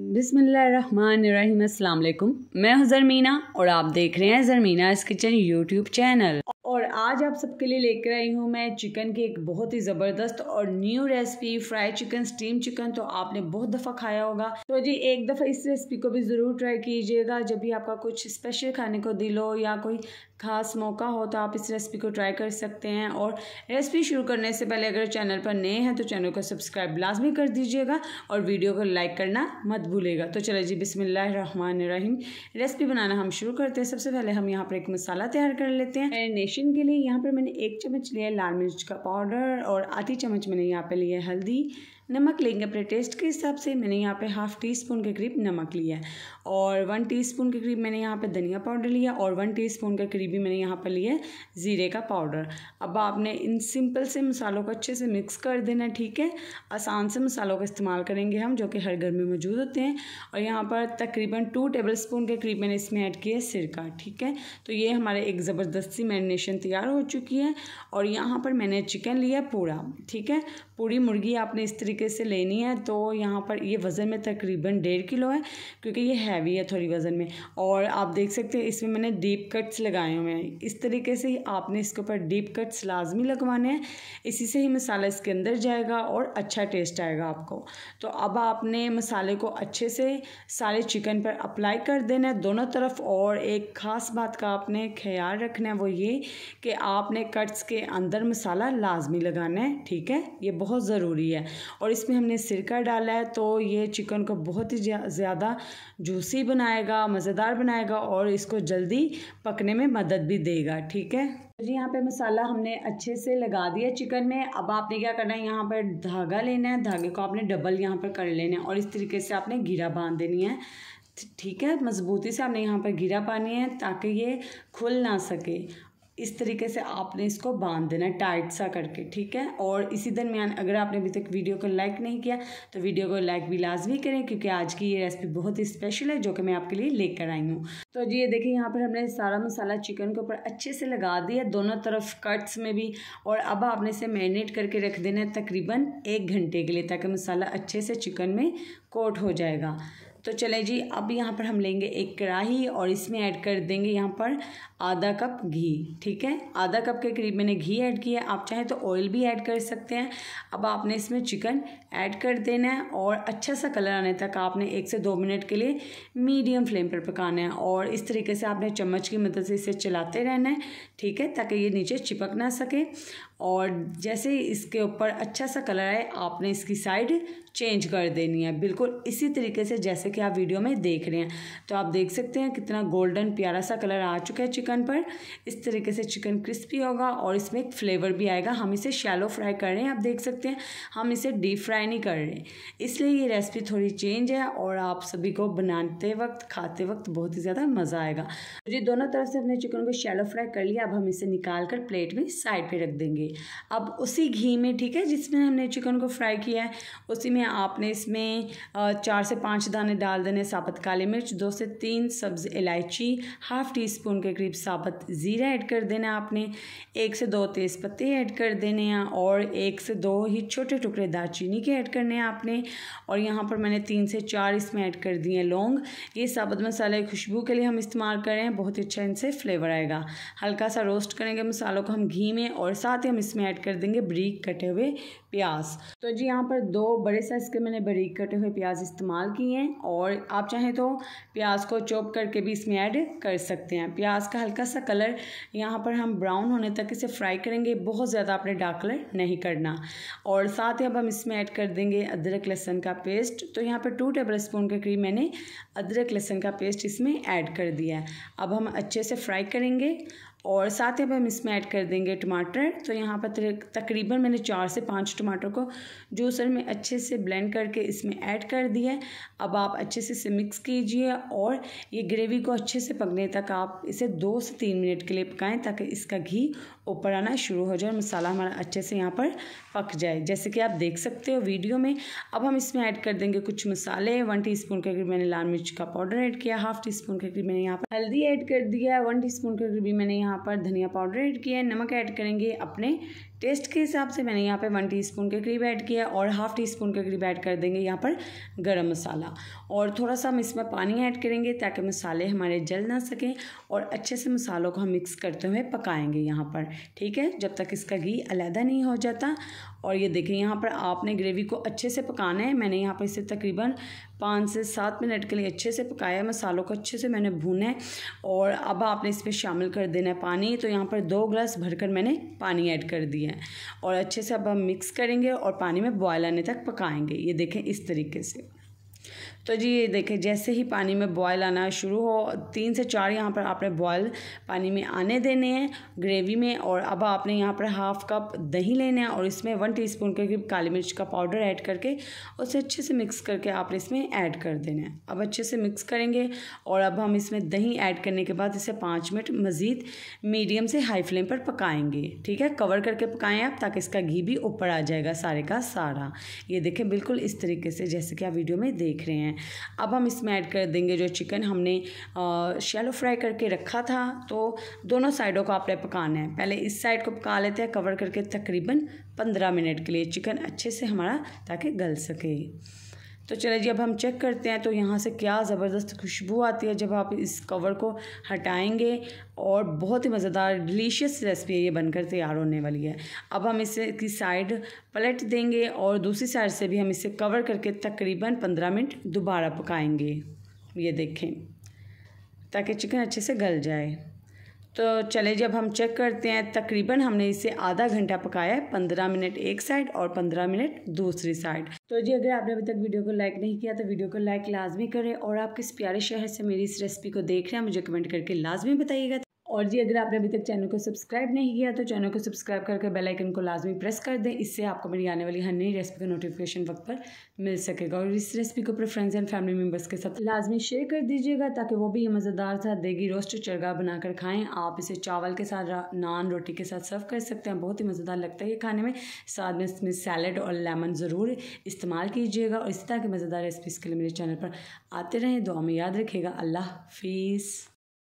बिसमीम मैं हूं जरमीना और आप देख रहे हैं जरमीना इस किचन यूट्यूब चैनल और आज आप सबके लिए लेकर आई हूँ मैं चिकन की एक बहुत ही ज़बरदस्त और new recipe fry chicken steam chicken तो आपने बहुत दफ़ा खाया होगा तो जी एक दफ़ा इस रेसिपी को भी ज़रूर ट्राई कीजिएगा जब भी आपका कुछ स्पेशल खाने को दिल हो या कोई खास मौका हो तो आप इस रेसिपी को ट्राई कर सकते हैं और रेसिपी शुरू करने से पहले अगर चैनल पर नए हैं तो चैनल को सब्सक्राइब लाजमी कर दीजिएगा और वीडियो को लाइक करना मत भूलेगा तो चलो जी बिसमिल्लर रेसिपी बनाना हम शुरू करते हैं सबसे पहले हम यहाँ पर एक मसाला तैयार कर लेते हैं मैरिनेशन डेकोरेशन के लिए यहाँ पर मैंने एक चम्मच लिया है लाल मिर्च का पाउडर और आधी चम्मच मैंने यहाँ पे लिया है हल्दी नमक लेंगे अपने टेस्ट के हिसाब से मैंने यहाँ पे हाफ़ टी स्पून के करीब नमक लिया है और वन टीस्पून के करीब मैंने यहाँ पे धनिया पाउडर लिया और वन टीस्पून के करीब ही मैंने यहाँ पर लिया ज़ीरे का पाउडर अब आपने इन सिंपल से मसालों को अच्छे से मिक्स कर देना ठीक है आसान से मसालों का इस्तेमाल करेंगे हम जो कि हर घर में मौजूद होते हैं और यहाँ पर तकरीबन टू टेबल स्पून के करीब मैंने इसमें ऐड किया सिरका ठीक है तो ये हमारे एक ज़बरदस्ती मैरिनेशन सिचुएशन तैयार हो चुकी है और यहाँ पर मैंने चिकन लिया पूरा ठीक है पूरी मुर्गी आपने इस तरीके से लेनी है तो यहाँ पर ये वज़न में तकरीबन डेढ़ किलो है क्योंकि ये हैवी है थोड़ी वज़न में और आप देख सकते हैं इसमें मैंने डीप कट्स लगाए हुए हैं इस तरीके से आपने इसके ऊपर डीप कट्स लाजमी लगवाने हैं इसी से ही मसाला इसके अंदर जाएगा और अच्छा टेस्ट आएगा आपको तो अब आपने मसाले को अच्छे से सारे चिकन पर अप्लाई कर देना है दोनों तरफ और एक ख़ास बात का आपने ख्याल रखना है वो ये कि आपने कट्स के अंदर मसाला लाजमी लगाना है ठीक है ये बहुत ज़रूरी है और इसमें हमने सिरका डाला है तो ये चिकन को बहुत ही ज़्यादा जूसी बनाएगा मज़ेदार बनाएगा और इसको जल्दी पकने में मदद भी देगा ठीक है तो जी यहाँ पे मसाला हमने अच्छे से लगा दिया चिकन में अब आपने क्या करना है यहाँ पर धागा लेना है धागे को आपने डबल यहाँ पर कर लेना है और इस तरीके से आपने गिरा बांध देनी है ठीक है मज़बूती से आपने यहाँ पर गिरा पानी है ताकि ये खुल ना सके इस तरीके से आपने इसको बांध देना है टाइट सा करके ठीक है और इसी दरमियान अगर आपने अभी तक वीडियो को लाइक नहीं किया तो वीडियो को लाइक भी लाजमी करें क्योंकि आज की ये रेसिपी बहुत ही स्पेशल है जो कि मैं आपके लिए लेकर आई हूँ तो जी ये देखिए यहाँ पर हमने सारा मसाला चिकन के ऊपर अच्छे से लगा दिया दोनों तरफ कट्स में भी और अब आपने इसे मैरिनेट करके रख देना है तकरीबन एक घंटे के लिए ताकि मसाला अच्छे से चिकन में कोट हो जाएगा तो चले जी अब यहाँ पर हम लेंगे एक कढ़ाही और इसमें ऐड कर देंगे यहाँ पर आधा कप घी ठीक है आधा कप के करीब मैंने घी ऐड किया है आप चाहें तो ऑयल भी ऐड कर सकते हैं अब आपने इसमें चिकन ऐड कर देना है और अच्छा सा कलर आने तक आपने एक से दो मिनट के लिए मीडियम फ्लेम पर पकाना है और इस तरीके से आपने चम्मच की मदद से इसे चलाते रहना है ठीक है ताकि ये नीचे चिपक ना सके और जैसे इसके ऊपर अच्छा सा कलर आए आपने इसकी साइड चेंज कर देनी है बिल्कुल इसी तरीके से जैसे कि आप वीडियो में देख रहे हैं तो आप देख सकते हैं कितना गोल्डन प्यारा सा कलर आ चुका है चिकन पर इस तरीके से चिकन क्रिस्पी होगा और इसमें एक फ्लेवर भी आएगा हम इसे शैलो फ्राई कर रहे हैं आप देख सकते हैं हम इसे डीप फ्राई नहीं कर रहे इसलिए ये रेसिपी थोड़ी चेंज है और आप सभी को बनाते वक्त खाते वक्त बहुत ही ज़्यादा मज़ा आएगा मुझे तो दोनों तरफ से अपने चिकन को शैलो फ्राई कर लिया अब हम इसे निकाल कर प्लेट में साइड पर रख देंगे अब उसी घी में ठीक है जिसमें हमने चिकन को फ्राई किया है उसी में आपने इसमें चार से पाँच दाने डाल देने साबुत काली मिर्च दो से तीन सब्ज़ इलायची हाफ़ टी स्पून के करीब साबुत ज़ीरा ऐड कर देना आपने एक से दो तेज़ पत्ते ऐड कर देने हैं और एक से दो ही छोटे टुकड़े दालचीनी के ऐड करने हैं आपने और यहाँ पर मैंने तीन से चार इसमें ऐड कर दिए लौंग ये साबुत मसाले खुशबू के लिए हम इस्तेमाल करें बहुत ही अच्छा इनसे फ्लेवर आएगा हल्का सा रोस्ट करेंगे मसालों को हम घी में और साथ ही हम इसमें ऐड कर देंगे बरीक कटे हुए प्याज तो जी यहाँ पर दो बड़े साइज़ के मैंने बरीक कटे हुए प्याज इस्तेमाल किए हैं और आप चाहें तो प्याज को चॉप करके भी इसमें ऐड कर सकते हैं प्याज का हल्का सा कलर यहाँ पर हम ब्राउन होने तक इसे फ्राई करेंगे बहुत ज़्यादा आपने डार्क कलर नहीं करना और साथ ही अब हम इसमें ऐड कर देंगे अदरक लहसन का पेस्ट तो यहाँ पर टू टेबल स्पून के करीब मैंने अदरक लहसन का पेस्ट इसमें ऐड कर दिया है अब हम अच्छे से फ्राई करेंगे और साथ ही अब हम इसमें ऐड कर देंगे टमाटर तो यहाँ पर तकरीबन मैंने चार से पाँच टमाटर को जूसर में अच्छे से ब्लेंड करके इसमें ऐड कर दिया अब आप अच्छे से इसे मिक्स कीजिए और ये ग्रेवी को अच्छे से पकने तक आप इसे दो से तीन मिनट के लिए पकाएं ताकि इसका घी ऊपर आना शुरू हो जाए और मसाला हमारा अच्छे से यहाँ पर पक जाए जैसे कि आप देख सकते हो वीडियो में अब हम इसमें ऐड कर देंगे कुछ मसाले वन टी स्पून के करीब मैंने लाल मिर्च का पाउडर ऐड किया हाफ टी स्पून के करीब मैंने यहाँ पर हल्दी ऐड कर दिया है वन टी स्पून के करीब मैंने यहाँ यहाँ पर धनिया पाउडर ऐड किया है नमक ऐड करेंगे अपने टेस्ट के हिसाब से मैंने यहाँ पे वन टीस्पून के करीब ऐड किया और हाफ़ टी स्पून के करीब ऐड कर देंगे यहाँ पर गरम मसाला और थोड़ा सा हम इसमें पानी ऐड करेंगे ताकि मसाले हमारे जल ना सकें और अच्छे से मसालों को हम मिक्स करते हुए पकाएंगे यहाँ पर ठीक है जब तक इसका घी अलहदा नहीं हो जाता और ये देखें यहाँ पर आपने ग्रेवी को अच्छे से पकाना है मैंने यहाँ पर इसे तकरीबन पाँच से सात मिनट के लिए अच्छे से पकाया है मसालों को अच्छे से मैंने भूना है और अब आपने इसमें शामिल कर देना है पानी तो यहाँ पर दो ग्लास भरकर मैंने पानी ऐड कर दिया है और अच्छे से अब हम मिक्स करेंगे और पानी में बॉयल आने तक पकाएंगे ये देखें इस तरीके से तो जी ये देखें जैसे ही पानी में बॉयल आना शुरू हो तीन से चार यहाँ पर आपने बॉयल पानी में आने देने हैं ग्रेवी में और अब आपने यहाँ पर हाफ कप दही लेना है और इसमें वन टी स्पून करके काली मिर्च का पाउडर ऐड करके उसे अच्छे से मिक्स करके आपने इसमें ऐड कर देना है अब अच्छे से मिक्स करेंगे और अब हम इसमें दही ऐड करने के बाद इसे पाँच मिनट मज़ीद मीडियम से हाई फ्लेम पर पकाएँगे ठीक है कवर करके पकाएँ आप ताकि इसका घी भी ऊपर आ जाएगा सारे का सारा ये देखें बिल्कुल इस तरीके से जैसे कि आप वीडियो में देख रहे हैं हैं अब हम इसमें ऐड कर देंगे जो चिकन हमने शैलो फ्राई करके रखा था तो दोनों साइडों को आपने पकाना है पहले इस साइड को पका लेते हैं कवर करके तकरीबन पंद्रह मिनट के लिए चिकन अच्छे से हमारा ताकि गल सके तो चले जी अब हम चेक करते हैं तो यहाँ से क्या ज़बरदस्त खुशबू आती है जब आप इस कवर को हटाएंगे और बहुत ही मज़ेदार डिलीशियस रेसिपी ये बनकर तैयार होने वाली है अब हम इसे की साइड पलट देंगे और दूसरी साइड से भी हम इसे कवर करके तकरीबन पंद्रह मिनट दोबारा पकाएंगे ये देखें ताकि चिकन अच्छे से गल जाए तो चले जब हम चेक करते हैं तकरीबन हमने इसे आधा घंटा पकाया है पंद्रह मिनट एक साइड और पंद्रह मिनट दूसरी साइड तो जी अगर आपने अभी तक वीडियो को लाइक नहीं किया तो वीडियो को लाइक लाजमी करें और आप किस प्यारे शहर से मेरी इस रेसिपी को देख रहे हैं मुझे कमेंट करके लाजमी बताइएगा और जी अगर आपने अभी तक चैनल को सब्सक्राइब नहीं किया तो चैनल को सब्सक्राइब करके बेल आइकन को लाजमी प्रेस कर दें इससे आपको मेरी आने वाली हर नई रेसिपी का नोटिफिकेशन वक्त पर मिल सकेगा और इस रेसिपी को अपने फ्रेंड्स एंड फैमिली मेम्बर्स के साथ लाजमी शेयर कर दीजिएगा ताकि वो भी ये मज़ेदार सा देगी रोस्ट चरगा बनाकर खाएँ आप इसे चावल के साथ नान रोटी के साथ सर्व कर सकते हैं बहुत ही मज़ेदार लगता है ये खाने में साथ में इसमें सैलड और लेमन ज़रूर इस्तेमाल कीजिएगा और इस तरह की मज़ेदार रेसिपीज़ के लिए मेरे चैनल पर आते रहें दुआ में याद रखिएगा अल्लाह हाफिज़